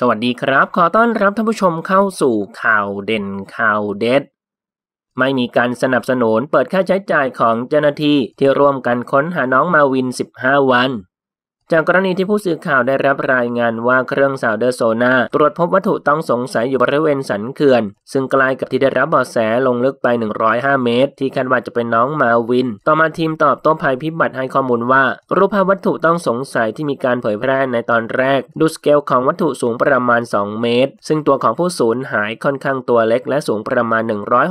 สวัสดีครับ ขอต้อนรับท่านผู้ชมเข้าสู่ข่าวเด่นข่าวเด็ด ไม่มีการสนับสนุนเปิดค่าใช้จ่ายของเจ้าหน้าที่ที่ร่วมกันค้นหาน้องมาวิน 15 วันจากกรณีที่ผู้สื่อข่าวได้รับรายงานว่าเครื่องซาวเดอร์โซนาตรวจพบวัตถุต้องสงสัยอยู่บริเวณสันเขื่อนซึ่งใกล้กับที่ได้รับเบาะแสลงลึกไป 105 เมตร ที่คาดว่าจะเป็นน้องมาวิน ต่อมาทีมตอบโต้ภัยพิบัติให้ข้อมูลว่ารูปภาพวัตถุต้องสงสัยที่มีการเผยแพร่ในตอนแรก ดูสเกลของวัตถุสูงประมาณ 2 เมตร ซึ่งตัวของผู้สูญหายค่อนข้างตัวเล็กและสูงประมาณ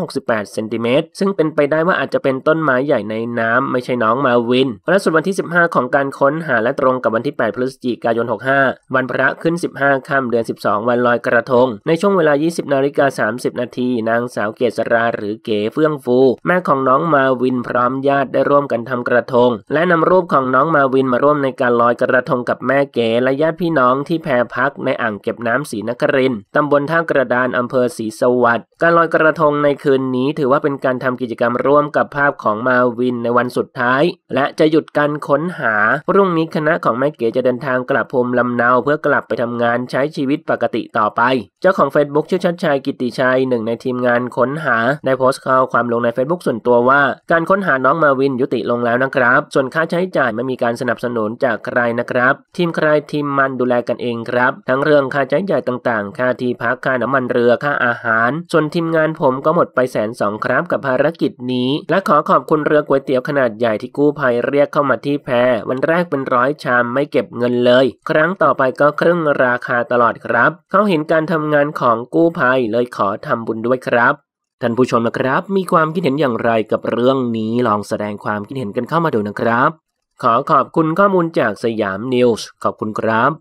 168เซนติเมตรซึ่งเป็นไปได้ว่าอาจจะเป็นต้นไม้ใหญ่ในน้ำไม่ใช่น้องมาวินและส่วนวันที่ 15 ของการค้นหาและตรงกับวันที่ 8 พฤศจิกายน65วันพระขึ้น 15ค่ำเดือน 12 วันลอยกระทง ในช่วงเวลา 20นาฬิกา30นาทีนางสาวเกษราหรือเก๋เฟื่องฟู แม่ของน้องมาวินพร้อมญาติได้ร่วมกันทำกระทง และนำรูปของน้องมาวินมาร่วมในการลอยกระทงกับแม่เก๋และญาติพี่น้องที่แพรพักในอ่างเก็บน้ำศรีนครินตำบลท่ากระดานอำเภอศรีสวัสดิ์การลอยกระทงในคืนนี้ถือว่าเป็นการทำกิจกรรมร่วมกับภาพของมาวินในวันสุดท้าย และจะหยุดการค้นหาพรุ่งนี้คณะของของแม่เก๋จะเดินทางกลับภูมิลำเนาเพื่อกลับไปทำงานใช้ชีวิตปกติต่อไป เจ้าของ Facebook ชื่อชัดชัยกิติชัยหนึ่ง ในทีมงานค้นหาได้โพสต์ข้อความลงใน Facebook ส่วนตัวว่า การค้นหาน้องมาวินยุติลงแล้วนะครับ ส่วนค่าใช้จ่ายไม่มีการสนับสนุนจากใครนะครับ ทีมใครทีมมันดูแลกันเองครับ ทั้งเรื่องค่าใช้จ่ายต่างๆ ค่าที่พักค่าน้ำมันเรือค่าอาหาร ส่วนทีมงานผมก็หมดไปแสนสองครับกับภารกิจนี้ และขอขอบคุณเรือก๋วยเตี๋ยวขนาดใหญ่ที่กู้ภัยเรียกเข้ามาที่แพวันแรกเป็นร้อยชามาไม่เก็บเงินเลย ครั้งต่อไปก็ครึ่งราคาตลอดครับ เขาเห็นการทำงานของกู้ภัย เลยขอทำบุญด้วยครับ ท่านผู้ชมนะครับ มีความคิดเห็นอย่างไรกับเรื่องนี้ลองแสดงความคิดเห็นกันเข้ามาดูนะครับ ขอขอบคุณข้อมูลจากสยามนิวส์ขอบคุณครับ